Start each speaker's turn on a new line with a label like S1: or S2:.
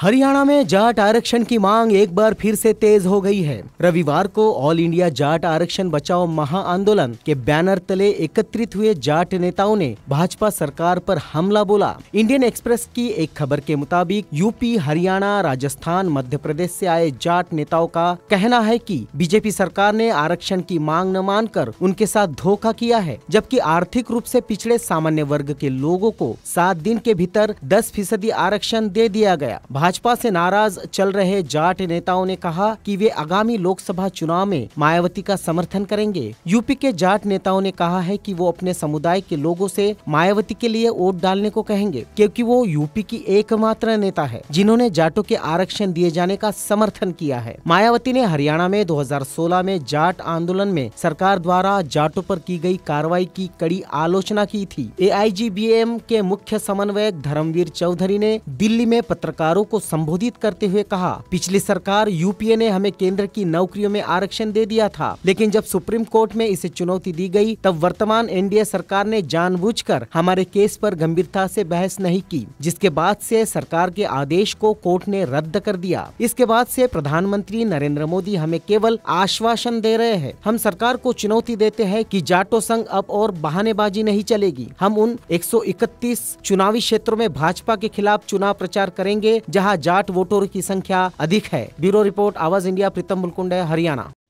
S1: हरियाणा में जाट आरक्षण की मांग एक बार फिर से तेज हो गई है रविवार को ऑल इंडिया जाट आरक्षण बचाओ महा आंदोलन के बैनर तले एकत्रित हुए जाट नेताओं ने भाजपा सरकार पर हमला बोला इंडियन एक्सप्रेस की एक खबर के मुताबिक यूपी हरियाणा राजस्थान मध्य प्रदेश से आए जाट नेताओं का कहना है कि बीजेपी सरकार ने आरक्षण की मांग न मानकर उनके साथ धोखा किया है जबकि आर्थिक रूप से पिछड़े सामान्य वर्ग के लोगों को सात दिन के भीतर दस फीसदी आरक्षण दे दिया गया भाजपा से नाराज चल रहे जाट नेताओं ने कहा कि वे आगामी लोकसभा चुनाव में मायावती का समर्थन करेंगे यूपी के जाट नेताओं ने कहा है कि वो अपने समुदाय के लोगों से मायावती के लिए वोट डालने को कहेंगे क्योंकि वो यूपी की एकमात्र नेता है जिन्होंने जाटों के आरक्षण दिए जाने का समर्थन किया है मायावती ने हरियाणा में दो में जाट आंदोलन में सरकार द्वारा जाटों आरोप की गयी कार्रवाई की कड़ी आलोचना की थी ए के मुख्य समन्वयक धर्मवीर चौधरी ने दिल्ली में पत्रकारों को को संबोधित करते हुए कहा पिछली सरकार यूपीए ने हमें केंद्र की नौकरियों में आरक्षण दे दिया था लेकिन जब सुप्रीम कोर्ट में इसे चुनौती दी गई तब वर्तमान एनडीए सरकार ने जानबूझकर हमारे केस पर गंभीरता से बहस नहीं की जिसके बाद से सरकार के आदेश को कोर्ट ने रद्द कर दिया इसके बाद से प्रधानमंत्री नरेंद्र मोदी हमें केवल आश्वासन दे रहे हैं हम सरकार को चुनौती देते हैं कि जाटो संघ अब और बहानेबाजी नहीं चलेगी हम उन एक चुनावी क्षेत्रों में भाजपा के खिलाफ चुनाव प्रचार करेंगे जहाँ जहां जाट वोटरों की संख्या अधिक है bureau report Awaz India Pritam Bulkund Haryana